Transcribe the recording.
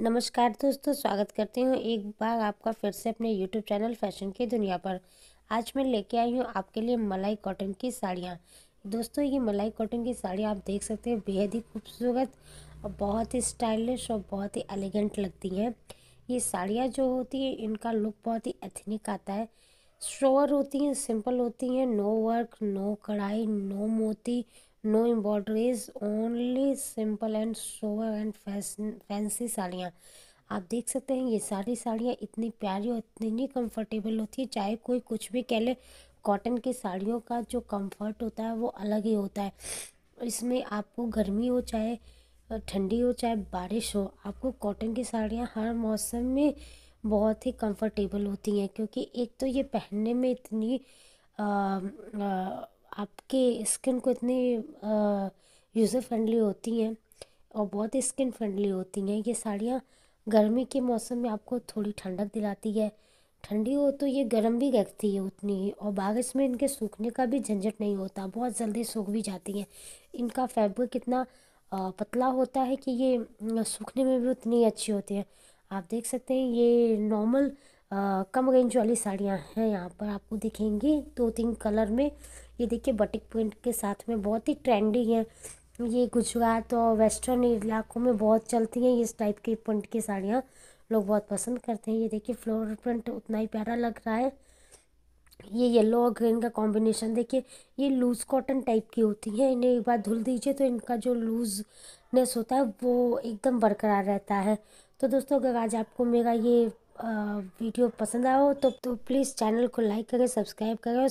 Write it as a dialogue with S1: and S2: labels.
S1: नमस्कार दोस्तों स्वागत करती हूँ एक बार आपका फिर से अपने यूट्यूब चैनल फैशन की दुनिया पर आज मैं लेके आई हूँ आपके लिए मलाई कॉटन की साड़ियाँ दोस्तों ये मलाई कॉटन की साड़ियाँ आप देख सकते हैं बेहद ही खूबसूरत और बहुत ही स्टाइलिश और बहुत ही एलिगेंट लगती हैं ये साड़ियाँ जो होती हैं इनका लुक बहुत ही एथनिक आता है शोअर होती हैं सिंपल होती हैं नो वर्क नो कढ़ाई नो मोती no embroideries only simple and sober and fancy साड़ियाँ आप देख सकते हैं ये सारी साड़ियाँ इतनी प्यारी और इतनी कंफर्टेबल होती है चाहे कोई कुछ भी कह ले कॉटन की साड़ियों का जो कंफर्ट होता है वो अलग ही होता है इसमें आपको गर्मी हो चाहे ठंडी हो चाहे बारिश हो आपको कॉटन की साड़ियाँ हर मौसम में बहुत ही कंफर्टेबल होती हैं क्योंकि एक तो ये पहनने में इतनी आ, आ, आपके स्किन को इतनी यूज़र फ्रेंडली होती हैं और बहुत ही स्किन फ्रेंडली होती हैं ये साड़ियाँ गर्मी के मौसम में आपको थोड़ी ठंडक दिलाती है ठंडी हो तो ये गर्म भी रखती है उतनी ही और बारिश में इनके सूखने का भी झंझट नहीं होता बहुत जल्दी सूख भी जाती हैं इनका फैब्रिक इतना पतला होता है कि ये सूखने में भी उतनी अच्छी होती है आप देख सकते हैं ये नॉर्मल कम रेंज वाली साड़ियाँ हैं यहाँ पर आपको दिखेंगी दो तीन कलर में ये देखिए बटिक प्रिंट के साथ में बहुत ही ट्रेंडी है ये गुजरात और वेस्टर्न इलाकों में बहुत चलती हैं इस टाइप के प्रिंट की साड़ियाँ लोग बहुत पसंद करते हैं ये देखिए फ्लोर प्रिंट उतना ही प्यारा लग रहा है ये येलो और ग्रीन का कॉम्बिनेशन देखिए ये लूज़ कॉटन टाइप की होती है इन्हें एक बार धुल दीजिए तो इनका जो लूजनेस होता है वो एकदम बरकरार रहता है तो दोस्तों अगर आज आपको मेरा ये वीडियो पसंद आया हो तो, तो प्लीज़ चैनल को लाइक करें सब्सक्राइब करें